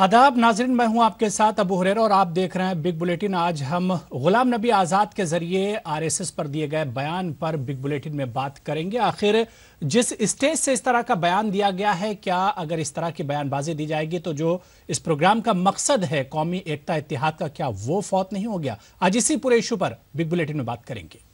आदाब नाजरन मैं हूं आपके साथ अबू हुरर और आप देख रहे हैं बिग बुलेटिन आज हम गुलाम नबी आज़ाद के जरिए आरएसएस पर दिए गए बयान पर बिग बुलेटिन में बात करेंगे आखिर जिस स्टेज से इस तरह का बयान दिया गया है क्या अगर इस तरह की बयानबाजी दी जाएगी तो जो इस प्रोग्राम का मकसद है कौमी एकता इतिहाद का क्या वो फौत नहीं हो गया आज इसी पूरे इशू पर बिग बुलेटिन में बात करेंगे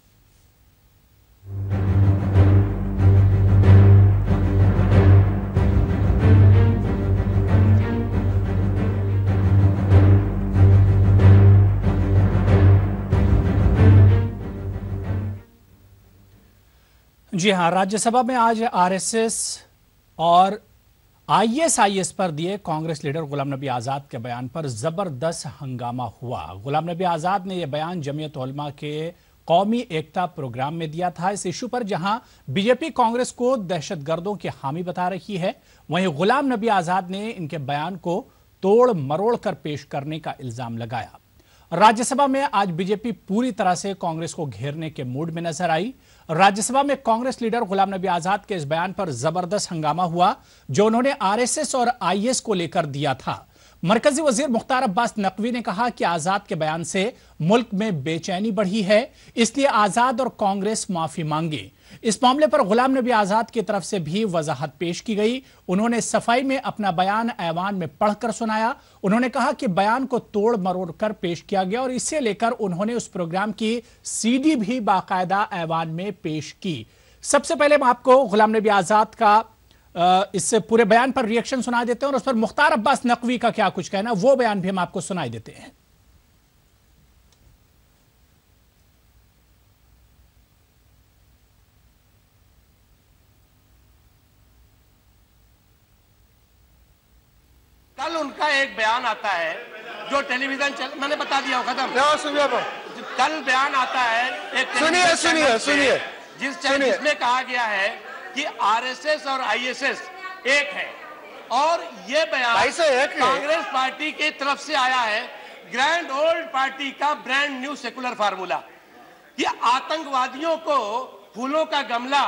जी हाँ राज्यसभा में आज आरएसएस और आईएसआईएस पर दिए कांग्रेस लीडर गुलाम नबी आज़ाद के बयान पर ज़बरदस्त हंगामा हुआ गुलाम नबी आज़ाद ने यह बयान जमीयत उलमा के कौमी एकता प्रोग्राम में दिया था इस इशू पर जहां बीजेपी कांग्रेस को दहशतगर्दों की हामी बता रही है वहीं गुलाम नबी आज़ाद ने इनके बयान को तोड़ मरोड़ कर पेश करने का इल्ज़ाम लगाया राज्यसभा में आज बीजेपी पूरी तरह से कांग्रेस को घेरने के मूड में नजर आई राज्यसभा में कांग्रेस लीडर गुलाम नबी आजाद के इस बयान पर जबरदस्त हंगामा हुआ जो उन्होंने आरएसएस और आईएस को लेकर दिया था मरकजी वजीर मुख्तार अब्बास नकवी ने कहा कि आजाद के बयान से मुल्क में बेचैनी बढ़ी है इसलिए आजाद और कांग्रेस माफी मांगे इस मामले पर गुलाम नबी आजाद की तरफ से भी वजाहत पेश की गई उन्होंने सफाई में अपना बयान ऐवान में पढ़कर सुनाया उन्होंने कहा कि बयान को तोड़ मरोड़ कर पेश किया गया और इसे लेकर उन्होंने उस प्रोग्राम की सीडी भी बाकायदा ऐवान में पेश की सबसे पहले हम आपको गुलाम नबी आजाद का इस पूरे बयान पर रिएक्शन सुना देते हैं और उस पर मुख्तार अब्बास नकवी का क्या कुछ कहना वो बयान भी हम आपको सुनाई देते हैं एक बयान आता है जो टेलीविजन चल मैंने बता दिया खत्म हाँ, कल बयान आता है एक सुनिए सुनिए सुनिए जिस चैनल में कहा गया है कि आरएसएस और आईएसएस एक है और ये बयान कांग्रेस पार्टी की तरफ से आया है ग्रैंड ओल्ड पार्टी का ब्रांड न्यू सेकुलर फार्मूला ये आतंकवादियों को फूलों का गमला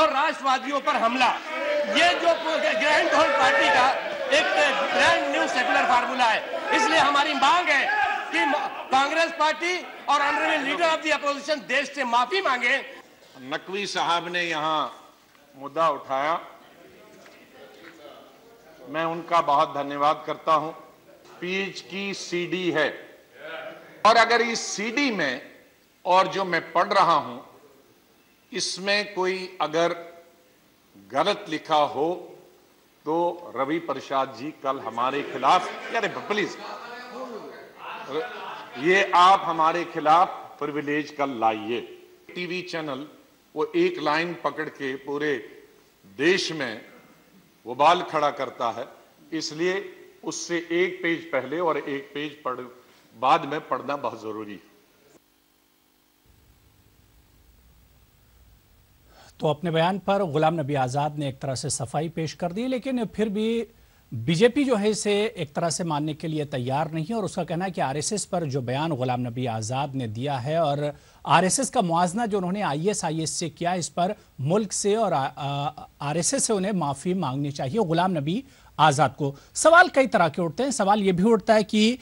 और राष्ट्रवादियों पर हमला ये जो ग्रैंड ओल्ड पार्टी का एक ब्रांड न्यू सेकुलर फार्मूला है इसलिए हमारी मांग है कि कांग्रेस पार्टी और ऑनरेबल लीडर ऑफ अपोजिशन देश से माफी मांगे नकवी साहब ने यहाँ मुद्दा उठाया मैं उनका बहुत धन्यवाद करता हूं पीएच की सीडी है और अगर इस सीडी में और जो मैं पढ़ रहा हूं इसमें कोई अगर गलत लिखा हो तो रवि प्रसाद जी कल हमारे खिलाफ अरे प्लीज ये आप हमारे खिलाफ प्रिविलेज कल लाइए टीवी चैनल वो एक लाइन पकड़ के पूरे देश में वो बाल खड़ा करता है इसलिए उससे एक पेज पहले और एक पेज पढ़ बाद में पढ़ना बहुत जरूरी है तो अपने बयान पर गुलाम नबी आज़ाद ने एक तरह से सफाई पेश कर दी लेकिन फिर भी बीजेपी जो है इसे एक तरह से मानने के लिए तैयार नहीं है और उसका कहना है कि आरएसएस पर जो बयान गुलाम नबी आज़ाद ने दिया है और आरएसएस का मुआजना जो उन्होंने आईएसआईएस से किया इस पर मुल्क से और आरएसएस से उन्हें माफ़ी मांगनी चाहिए गुलाम नबी आज़ाद को सवाल कई तरह के उठते हैं सवाल यह भी उठता है कि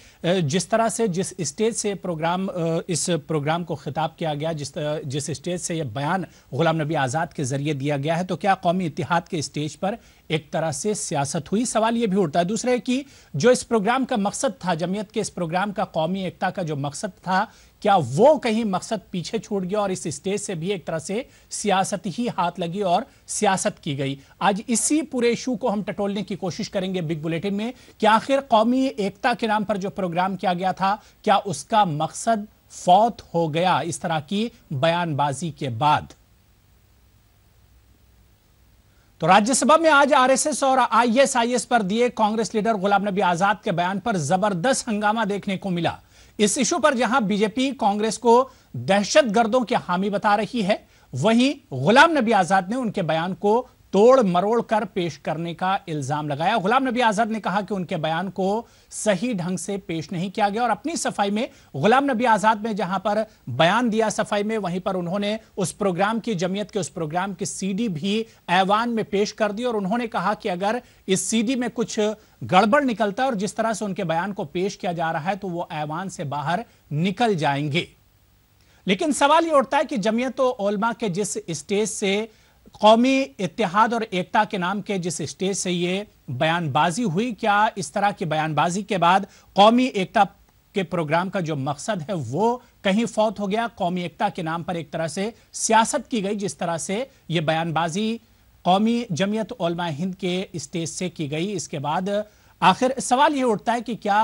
जिस तरह से जिस स्टेज से प्रोग्राम इस प्रोग्राम को खिताब किया गया जिस जिस स्टेज से यह बयान गुलाम नबी आज़ाद के ज़रिए दिया गया है तो क्या कौमी इतिहाद के स्टेज पर एक तरह से सियासत हुई सवाल ये भी उठता है दूसरे कि जो इस प्रोग्राम का मकसद था जमीयत के इस प्रोग्राम का कौमी एकता का जो मकसद था क्या वो कहीं मकसद पीछे छूट गया और इस स्टेज से भी एक तरह से सियासत ही हाथ लगी और सियासत की गई आज इसी पूरे इशू को हम टटोलने की कोशिश करेंगे बिग बुलेटिन में कि आखिर कौमी एकता के नाम पर जो प्रोग्राम किया गया था क्या उसका मकसद फौत हो गया इस तरह की बयानबाजी के बाद तो राज्यसभा में आज आरएसएस और आईएसआईएस पर दिए कांग्रेस लीडर गुलाम नबी आजाद के बयान पर जबरदस्त हंगामा देखने को मिला इस इशू पर जहां बीजेपी कांग्रेस को दहशतगर्दों के हामी बता रही है वहीं गुलाम नबी आजाद ने उनके बयान को तोड़ मरोड़ कर पेश करने का इल्जाम लगाया गुलाम नबी आजाद ने कहा कि उनके बयान को सही ढंग से पेश नहीं किया गया और अपनी सफाई में गुलाम नबी आजाद ने जहां पर बयान दिया सफाई में वहीं पर उन्होंने उस प्रोग्राम की जमीयत के उस प्रोग्राम की सीडी भी ऐवान में पेश कर दी और उन्होंने कहा कि अगर इस सीडी में कुछ गड़बड़ निकलता है और जिस तरह से उनके बयान को पेश किया जा रहा है तो वो ऐवान से बाहर निकल जाएंगे लेकिन सवाल यह उठता है कि जमीयत ओलमा के जिस स्टेज से कौमी इतिहाद और एकता के नाम के जिस स्टेज से ये बयानबाजी हुई क्या इस तरह की बयानबाजी के बाद कौमी एकता के प्रोग्राम का जो मकसद है वो कहीं फौत हो गया कौमी एकता के नाम पर एक तरह से सियासत की गई जिस तरह से ये बयानबाजी कौमी जमीयत उलमा हिंद के स्टेज से की गई इसके बाद आखिर सवाल ये उठता है कि क्या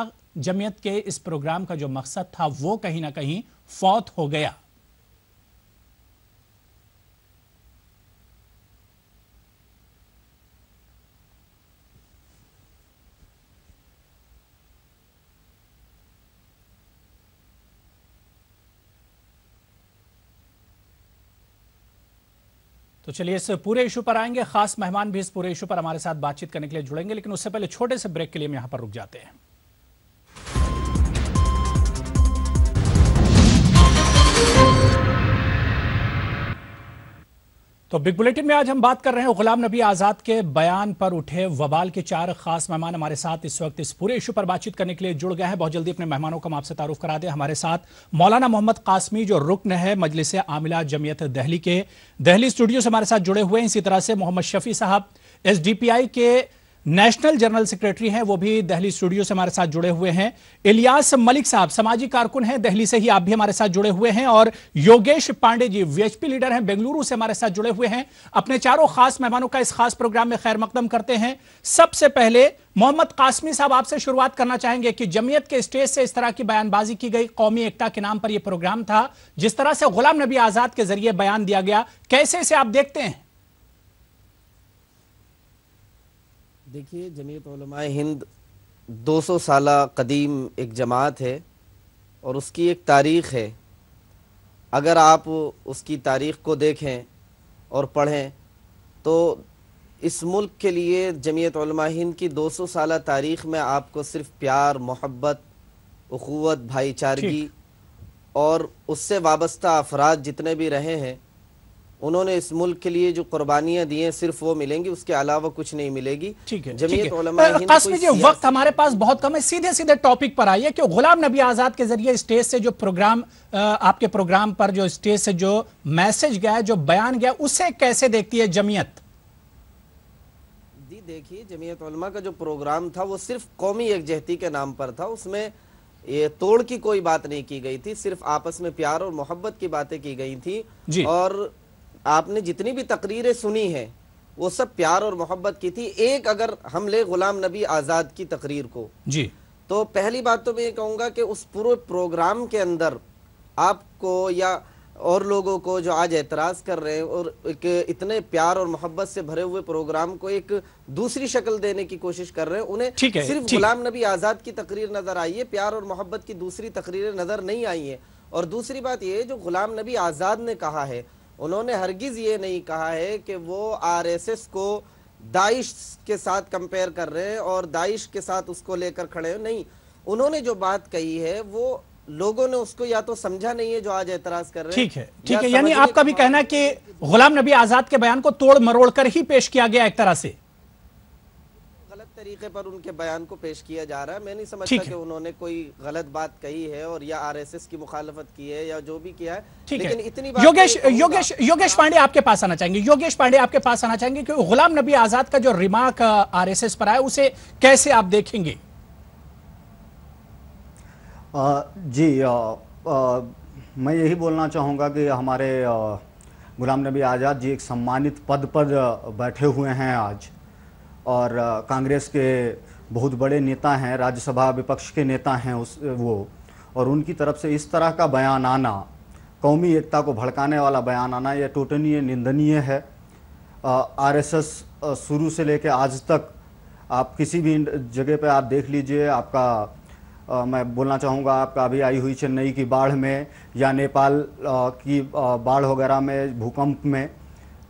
जमीयत के इस प्रोग्राम का जो मकसद था वो कहीं ना कहीं फौत हो गया तो चलिए इस पूरे इशू पर आएंगे खास मेहमान भी इस पूरे इशू पर हमारे साथ बातचीत करने के लिए जुड़ेंगे लेकिन उससे पहले छोटे से ब्रेक के लिए हम यहां पर रुक जाते हैं तो बिग बुलेटिन में आज हम बात कर रहे हैं गुलाम नबी आजाद के बयान पर उठे वबाल के चार खास मेहमान हमारे साथ इस वक्त इस पूरे इशू पर बातचीत करने के लिए जुड़ गए हैं बहुत जल्दी अपने मेहमानों का हम आपसे तारुफ करा दें हमारे साथ मौलाना मोहम्मद कासमी जो रुकन है मजलिस आमिला जमीयत दहली के दहली स्टूडियो से हमारे साथ जुड़े हुए हैं इसी तरह से मोहम्मद शफी साहब एस के नेशनल जनरल सेक्रेटरी हैं वो भी दहली स्टूडियो से हमारे साथ जुड़े हुए हैं इलियास मलिक साहब सामाजिक कारकुन हैं दहली से ही आप भी हमारे साथ जुड़े हुए हैं और योगेश पांडे जी वीएचपी लीडर हैं बेंगलुरु से हमारे साथ जुड़े हुए हैं अपने चारों खास मेहमानों का इस खास प्रोग्राम में खैर मकदम करते हैं सबसे पहले मोहम्मद कासमी साहब आपसे शुरुआत करना चाहेंगे कि जमीयत के स्टेज से इस तरह की बयानबाजी की गई कौमी एकता के नाम पर यह प्रोग्राम था जिस तरह से गुलाम नबी आजाद के जरिए बयान दिया गया कैसे इसे आप देखते हैं देखिए जमीयत हिंद 200 साल कदीम एक जमात है और उसकी एक तारीख़ है अगर आप उसकी तारीख़ को देखें और पढ़ें तो इस मुल्क के लिए जमीयत हिंद की 200 साल तारीख़ में आपको सिर्फ प्यार मोहब्बत अखवत भाईचारगी और उससे वाबस्ता अफराद जितने भी रहे हैं उन्होंने इस मुल्क के लिए जो कुर्बानियां दी हैं सिर्फ वो मिलेंगी उसके अलावा कुछ नहीं मिलेगी ठीक है जमीयत जी वक्त हमारे पास बहुत कम है सीधे सीधे टॉपिक पर आइए कि गुलाम नबी आजाद के जरिए स्टेज से जो प्रोग्राम आपके प्रोग्राम पर जो स्टेज से जो मैसेज गया जो बयान गया उसे कैसे देखती है जमीयत जी देखिए जमीयत का जो प्रोग्राम था वो सिर्फ कौमी यकजहती के नाम पर था उसमें ये तोड़ की कोई बात नहीं की गई थी सिर्फ आपस में प्यार और मोहब्बत की बातें की गई थी और आपने जितनी भी तकरीरें सुनी हैं वो सब प्यार और मोहब्बत की थी एक अगर हम ले गुलाम नबी आज़ाद की तकरीर को जी तो पहली बात तो मैं ये कहूँगा कि उस पूरे प्रोग्राम के अंदर आपको या और लोगों को जो आज एतराज़ कर रहे हैं और एक इतने प्यार और मोहब्बत से भरे हुए प्रोग्राम को एक दूसरी शक्ल देने की कोशिश कर रहे हैं उन्हें है, सिर्फ गुलाम नबी आज़ाद की तकरीर नज़र आई है प्यार और मोहब्बत की दूसरी तकरीरें नज़र नहीं आई हैं और दूसरी बात ये जो गुलाम नबी आज़ाद ने कहा है उन्होंने हरगिज़ ये नहीं कहा है कि वो आरएसएस को दाइश के साथ कंपेयर कर रहे हैं और दाइश के साथ उसको लेकर खड़े हैं नहीं उन्होंने जो बात कही है वो लोगों ने उसको या तो समझा नहीं है जो आज एतराज कर रहे हैं ठीक है ठीक है यानी आपका भी कहना है कि गुलाम नबी आजाद के बयान को तोड़ मरोड़ कर ही पेश किया गया एक तरह से तरीके पर उनके बयान को पेश किया जा रहा है मैं नहीं समझता कि उन्होंने कोई गलत बात कही है और या आरएसएस की मुखालफत की है या जो भी किया है ठीक है। इतनी बात योगेश योगेश योगेश पांडे आपके पास आना चाहेंगे योगेश पांडे आपके पास आना चाहेंगे क्योंकि गुलाम नबी आजाद का जो रिमार्क आर पर आया उसे कैसे आप देखेंगे जी मैं यही बोलना चाहूँगा कि हमारे गुलाम नबी आज़ाद जी एक सम्मानित पद पर बैठे हुए हैं आज आ, और कांग्रेस के बहुत बड़े नेता हैं राज्यसभा विपक्ष के नेता हैं उस वो और उनकी तरफ से इस तरह का बयान आना कौमी एकता को भड़काने वाला बयान आना यह टोटनीय निंदनीय है आरएसएस शुरू से लेकर आज तक आप किसी भी जगह पर आप देख लीजिए आपका आ, मैं बोलना चाहूँगा आपका अभी आई हुई चेन्नई की बाढ़ में या नेपाल आ, की बाढ़ वगैरह में भूकंप में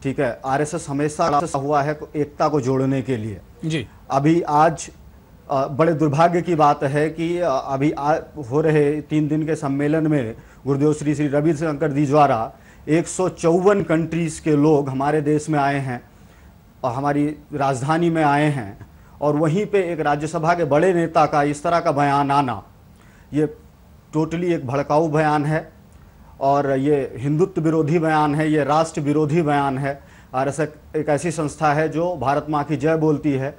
ठीक है आरएसएस हमेशा हुआ है एकता को जोड़ने के लिए जी अभी आज बड़े दुर्भाग्य की बात है कि अभी आ, हो रहे तीन दिन के सम्मेलन में गुरुदेव श्री श्री रवि शंकर जी द्वारा एक कंट्रीज के लोग हमारे देश में आए हैं और हमारी राजधानी में आए हैं और वहीं पे एक राज्यसभा के बड़े नेता का इस तरह का बयान आना ये टोटली एक भड़काऊ बयान है और ये हिंदुत्व विरोधी बयान है ये राष्ट्र विरोधी बयान है आर एस एक ऐसी संस्था है जो भारत माँ की जय बोलती है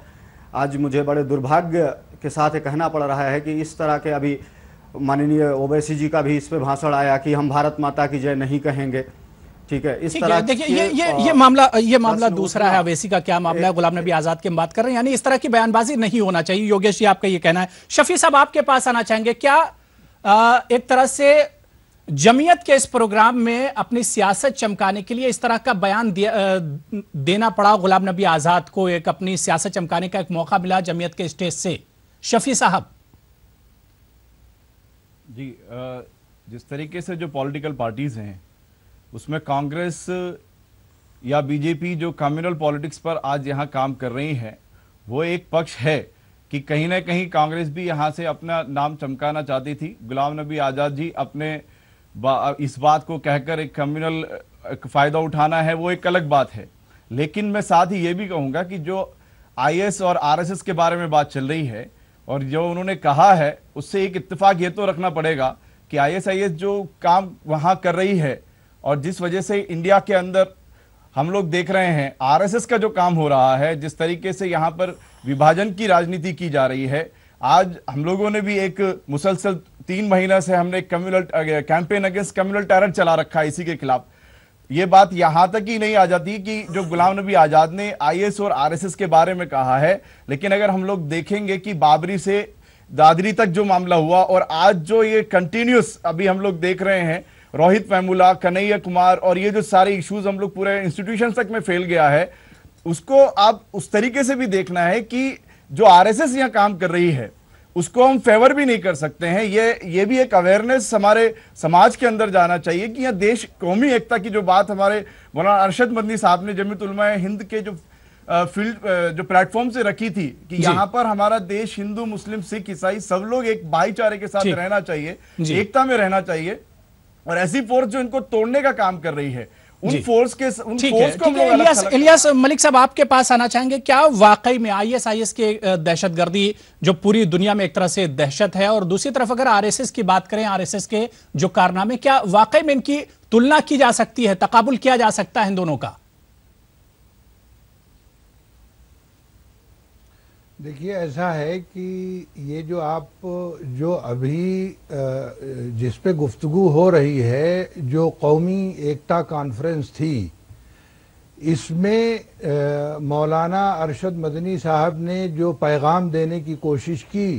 आज मुझे बड़े दुर्भाग्य के साथ ये कहना पड़ रहा है कि इस तरह के अभी माननीय ओवैसी जी का भी इस पर भाषण आया कि हम भारत माता की जय नहीं कहेंगे ठीक है इस तरह देखिए ये ये ये मामला ये मामला दूसरा है अवैसी का क्या मामला है गुलाम नबी आजाद की बात कर रहे हैं यानी इस तरह की बयानबाजी नहीं होना चाहिए योगेश जी आपका ये कहना है शफी साहब आपके पास आना चाहेंगे क्या आ, एक तरह से जमीयत के इस प्रोग्राम में अपनी सियासत चमकाने के लिए इस तरह का बयान देना पड़ा गुलाम नबी आज़ाद को एक अपनी सियासत चमकाने का एक मौका मिला जमीयत के स्टेज से शफी साहब जी जिस तरीके से जो पॉलिटिकल पार्टीज हैं उसमें कांग्रेस या बीजेपी जो कम्युनल पॉलिटिक्स पर आज यहाँ काम कर रही है वो एक पक्ष है कि कहीं ना कहीं कांग्रेस भी यहाँ से अपना नाम चमकाना चाहती थी गुलाम नबी आज़ाद जी अपने इस बात को कहकर एक कम्युनल फ़ायदा उठाना है वो एक अलग बात है लेकिन मैं साथ ही ये भी कहूँगा कि जो आई और आर के बारे में बात चल रही है और जो उन्होंने कहा है उससे एक इतफाक ये तो रखना पड़ेगा कि आई जो काम वहाँ कर रही है और जिस वजह से इंडिया के अंदर हम लोग देख रहे हैं आरएसएस का जो काम हो रहा है जिस तरीके से यहाँ पर विभाजन की राजनीति की जा रही है आज हम लोगों ने भी एक मुसलसल तीन महीना से हमने communal campaign against communal terror चला रखा है इसी के खिलाफ ये बात यहां तक ही नहीं आ जाती कि जो गुलाम नबी आजाद ने आईएस और आरएसएस के बारे में कहा है लेकिन अगर हम लोग देखेंगे कि बाबरी से दादरी तक जो मामला हुआ और आज जो ये कंटिन्यूस अभी हम लोग देख रहे हैं रोहित मैमूला कन्हैया कुमार और ये जो सारे इश्यूज हम लोग पूरे इंस्टीट्यूशन तक में फैल गया है उसको आप उस तरीके से भी देखना है कि जो आरएसएस यहां काम कर रही है उसको हम फेवर भी नहीं कर सकते हैं ये ये भी एक अवेयरनेस हमारे समाज के अंदर जाना चाहिए कि यह देश कौमी एकता की जो बात हमारे मौलाना अरशद मदनी साहब ने जमीत हिंद के जो फील्ड जो प्लेटफॉर्म से रखी थी कि यहाँ पर हमारा देश हिंदू मुस्लिम सिख ईसाई सब लोग एक भाईचारे के साथ रहना चाहिए एकता में रहना चाहिए और ऐसी फोर्स जो इनको तोड़ने का काम कर रही है उन फोर्स के उन फोर्स को इलियास इलियास मलिक साहब आपके पास आना चाहेंगे क्या वाकई में आईएसआईएस की दहशतगर्दी जो पूरी दुनिया में एक तरह से दहशत है और दूसरी तरफ अगर आरएसएस की बात करें आरएसएस के जो कारनामे क्या वाकई में इनकी तुलना की जा सकती है तकाबुल किया जा सकता है इन दोनों का देखिए ऐसा है कि ये जो आप जो अभी जिस पे गुफ्तगु हो रही है जो कौमी एकता कॉन्फ्रेंस थी इसमें मौलाना अरशद मदनी साहब ने जो पैगाम देने की कोशिश की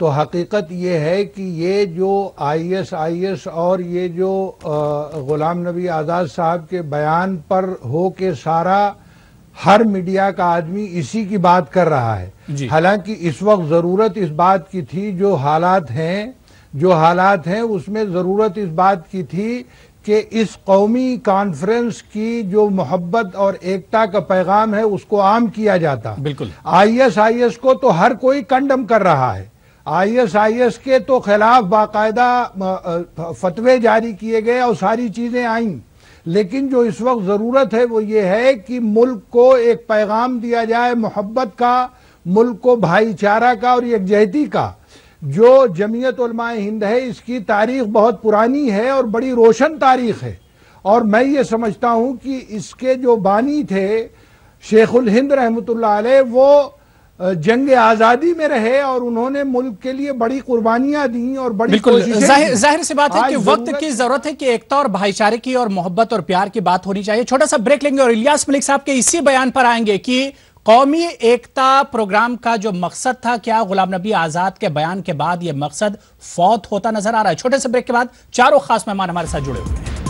तो हकीकत ये है कि ये जो एस और ये जो ग़ुलाम नबी आज़ाद साहब के बयान पर हो के सारा हर मीडिया का आदमी इसी की बात कर रहा है हालांकि इस वक्त जरूरत इस बात की थी जो हालात हैं जो हालात हैं उसमें जरूरत इस बात की थी कि इस कौमी कॉन्फ्रेंस की जो मोहब्बत और एकता का पैगाम है उसको आम किया जाता बिल्कुल आईएसआईएस को तो हर कोई कंडम कर रहा है आईएसआईएस के तो खिलाफ बाकायदा फतवे जारी किए गए और सारी चीजें आईं लेकिन जो इस वक्त ज़रूरत है वो ये है कि मुल्क को एक पैगाम दिया जाए मोहब्बत का मुल्क को भाईचारा का और यकजहती का जो जमीयत हिंद है इसकी तारीख बहुत पुरानी है और बड़ी रोशन तारीख है और मैं ये समझता हूँ कि इसके जो बानी थे शेखुल हिंद रहमत वो जंग आज़ादी में रहे और उन्होंने मुल्क के लिए बड़ी कुर्बानियां दी और बड़ी बिल्कुल जाहिर, जाहिर सी बात है कि वक्त की जरूरत है कि एकता और भाईचारे की और मोहब्बत और प्यार की बात होनी चाहिए छोटा सा ब्रेक लेंगे और इलियास मलिक साहब के इसी बयान पर आएंगे कि कौमी एकता प्रोग्राम का जो मकसद था क्या गुलाम नबी आजाद के बयान के बाद यह मकसद फौत होता नजर आ रहा है छोटे से ब्रेक के बाद चारों खास मेहमान हमारे साथ जुड़े हुए हैं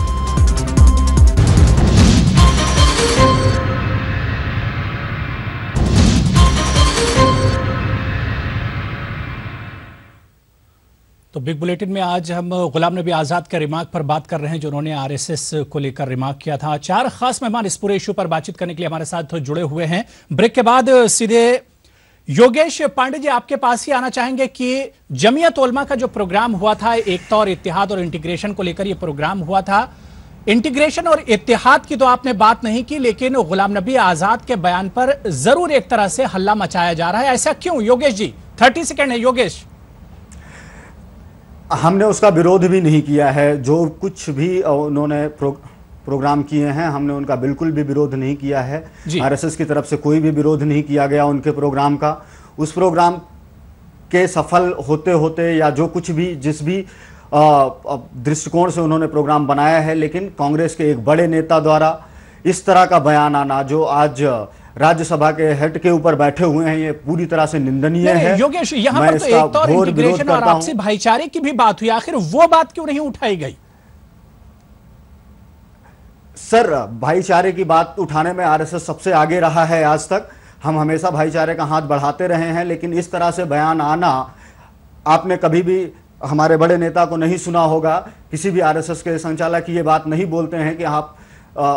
तो बिग बुलेटिन में आज हम गुलाम नबी आज़ाद के रिमार्क पर बात कर रहे हैं जो उन्होंने आरएसएस को लेकर रिमार्क किया था चार खास मेहमान इस पूरे इशू पर बातचीत करने के लिए हमारे साथ जुड़े हुए हैं ब्रेक के बाद सीधे योगेश पांडे जी आपके पास ही आना चाहेंगे कि जमियत उलमा का जो प्रोग्राम हुआ था एकता तो और इतिहाद और इंटीग्रेशन को लेकर यह प्रोग्राम हुआ था इंटीग्रेशन और इतिहाद की तो आपने बात नहीं की लेकिन गुलाम नबी आज़ाद के बयान पर जरूर एक तरह से हल्ला मचाया जा रहा है ऐसा क्यों योगेश जी थर्टी सेकेंड है योगेश हमने उसका विरोध भी नहीं किया है जो कुछ भी उन्होंने प्रो, प्रोग्राम किए हैं हमने उनका बिल्कुल भी विरोध नहीं किया है आरएसएस की तरफ से कोई भी विरोध नहीं किया गया उनके प्रोग्राम का उस प्रोग्राम के सफल होते होते या जो कुछ भी जिस भी दृष्टिकोण से उन्होंने प्रोग्राम बनाया है लेकिन कांग्रेस के एक बड़े नेता द्वारा इस तरह का बयान आना जो आज राज्यसभा के हेड के ऊपर बैठे हुए हैं ये पूरी तरह से निंदनीय है योगेश यहाँ पर तो एक तो इंटीग्रेशन और आपसी भाईचारे की भी बात हुई आखिर वो बात क्यों नहीं उठाई गई सर भाईचारे की बात उठाने में आरएसएस सबसे आगे रहा है आज तक हम हमेशा भाईचारे का हाथ बढ़ाते रहे हैं लेकिन इस तरह से बयान आना आपने कभी भी हमारे बड़े नेता को नहीं सुना होगा किसी भी आरएसएस के संचालक ये बात नहीं बोलते हैं कि आप आ,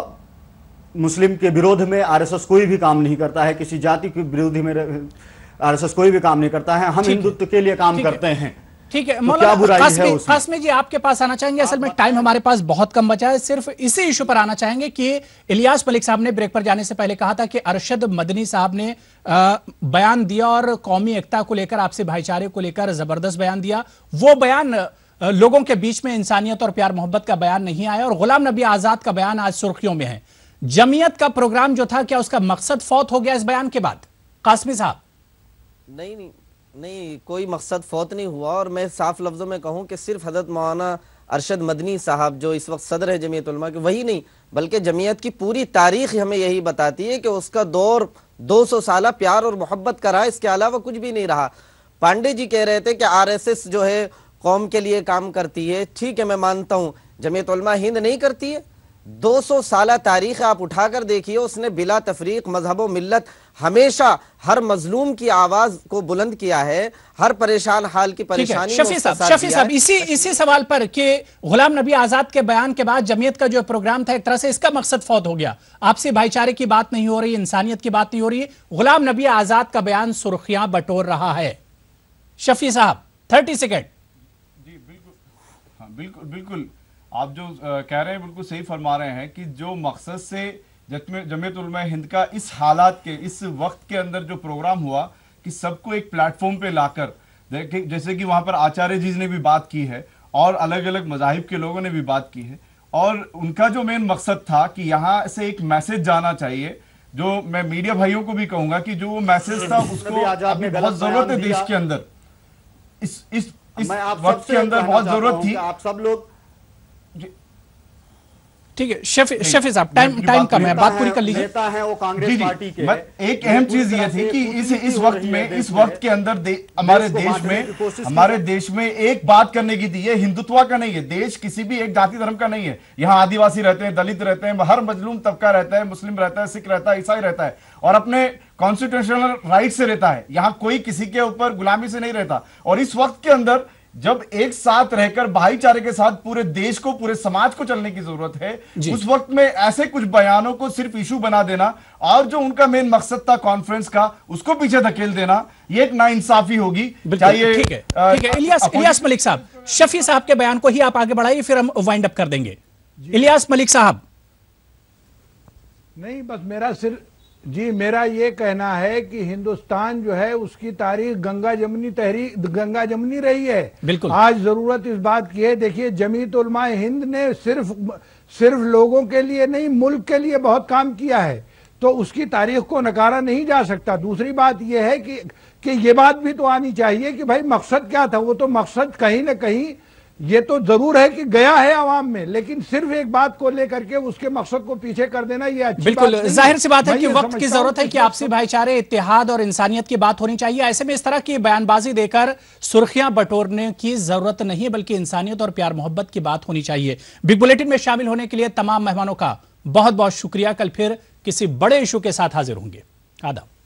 मुस्लिम के विरोध में आरएसएस कोई भी काम नहीं करता है किसी जाति के विरोध में आरएसएस कोई भी काम नहीं करता है हम हिंदुत्व के लिए काम करते हैं ठीक है तो मौलाना तो कासमी जी आपके पास आना चाहेंगे असल में टाइम हमारे पास बहुत कम बचा है सिर्फ इसी इशू पर आना चाहेंगे कि इलियास मलिक साहब ने ब्रेक पर जाने से पहले कहा था कि अरशद मदनी साहब ने बयान दिया और कौमी एकता को लेकर आपसे भाईचारे को लेकर जबरदस्त बयान दिया वो बयान लोगों के बीच में इंसानियत और प्यार मोहब्बत का बयान नहीं आया और गुलाम नबी आजाद का बयान आज सुर्खियों में है जमीयत का प्रोग्राम जो था क्या उसका मकसद फौत हो गया इस बयान के बाद कासमी साहब नहीं नहीं नहीं कोई मकसद फौत नहीं हुआ और मैं साफ लफ्ज़ों में कहूँ कि सिर्फ हजरत मौलाना अरशद मदनी साहब जो इस वक्त सदर है उलमा के वही नहीं बल्कि जमीयत की पूरी तारीख हमें यही बताती है कि उसका दौर 200 साल प्यार और मोहब्बत का रहा इसके अलावा कुछ भी नहीं रहा पांडे जी कह रहे थे कि आरएसएस जो है कौम के लिए काम करती है ठीक है मैं मानता हूँ उलमा हिंद नहीं करती है दो सौ साल तारीख आप उठाकर देखिए उसने बिला तफरीक मजहब मिलत हमेशा हर मजलूम की आवाज को बुलंद किया है हर परेशान हाल की परेशानी शफी साहब शफी साहब इसी इसी सवाल पर कि गुलाम नबी आजाद के बयान के बाद जमीयत का जो प्रोग्राम था एक तरह से इसका मकसद फौत हो गया आपसे भाईचारे की बात नहीं हो रही इंसानियत की बात नहीं हो रही गुलाम नबी आजाद का बयान सुर्खियां बटोर रहा है शफी साहब थर्टी सेकेंड जी बिल्कुल हाँ, बिल्कुल बिल्कुल आप जो कह रहे हैं बिल्कुल सही फरमा रहे हैं कि जो मकसद से जमयत हिंद का इस हालात के इस वक्त के अंदर जो प्रोग्राम हुआ कि सबको एक प्लेटफॉर्म पे लाकर जैसे कि वहां पर आचार्य जी ने भी बात की है और अलग अलग मजाहिब के लोगों ने भी बात की है और उनका जो मेन मकसद था कि यहाँ से एक मैसेज जाना चाहिए जो मैं मीडिया भाइयों को भी कहूंगा कि जो वो मैसेज था उसको अभी बहुत जरूरत है देश के अंदर इस इस इस वक्त के अंदर बहुत जरूरत थी आप सब लोग ठीक है शेफ शेफ साहब टाइम टाइम कम है बात पूरी कर लीजिए नेता है वो कांग्रेस पार्टी के एक अहम चीज ये थी कि इस इस वक्त में इस वक्त के अंदर हमारे देश में हमारे देश में एक बात करने की थी ये हिंदुत्व का नहीं है देश किसी भी एक जाति धर्म का नहीं है यहाँ आदिवासी रहते हैं दलित रहते हैं हर मजलूम तबका रहता है मुस्लिम रहता है सिख रहता है ईसाई रहता है और अपने कॉन्स्टिट्यूशनल राइट से रहता है यहाँ कोई किसी के ऊपर गुलामी से नहीं रहता और इस वक्त के अंदर जब एक साथ रहकर भाईचारे के साथ पूरे देश को पूरे समाज को चलने की जरूरत है उस वक्त में ऐसे कुछ बयानों को सिर्फ इशू बना देना और जो उनका मेन मकसद था कॉन्फ्रेंस का उसको पीछे धकेल देना ये एक नाइंसाफी होगी चाहिए ठीक है ठीक है इलियास इलियास मलिक साहब शफी साहब के बयान को ही आप आगे बढ़ाइए फिर हम वाइंड अप कर देंगे इलियास मलिक साहब नहीं बस मेरा सिर्फ जी मेरा ये कहना है कि हिंदुस्तान जो है उसकी तारीख गंगा जमनी तहरी गंगा जमनी रही है बिल्कुल आज जरूरत इस बात की है देखिए जमीत उलमा हिंद ने सिर्फ सिर्फ लोगों के लिए नहीं मुल्क के लिए बहुत काम किया है तो उसकी तारीख को नकारा नहीं जा सकता दूसरी बात यह है कि कि ये बात भी तो आनी चाहिए कि भाई मकसद क्या था वो तो मकसद कहीं ना कहीं ये तो जरूर है कि गया है आवाम में लेकिन सिर्फ एक बात को लेकर के उसके मकसद को पीछे कर देना ये अच्छी बिल्कुल जाहिर सी बात है कि वक्त की जरूरत है कि आपसी भाईचारे इतिहाद और इंसानियत की बात होनी चाहिए ऐसे में इस तरह की बयानबाजी देकर सुर्खियां बटोरने की जरूरत नहीं है बल्कि इंसानियत और प्यार मोहब्बत की बात होनी चाहिए बिग बुलेटिन में शामिल होने के लिए तमाम मेहमानों का बहुत बहुत शुक्रिया कल फिर किसी बड़े इशू के साथ हाजिर होंगे आदम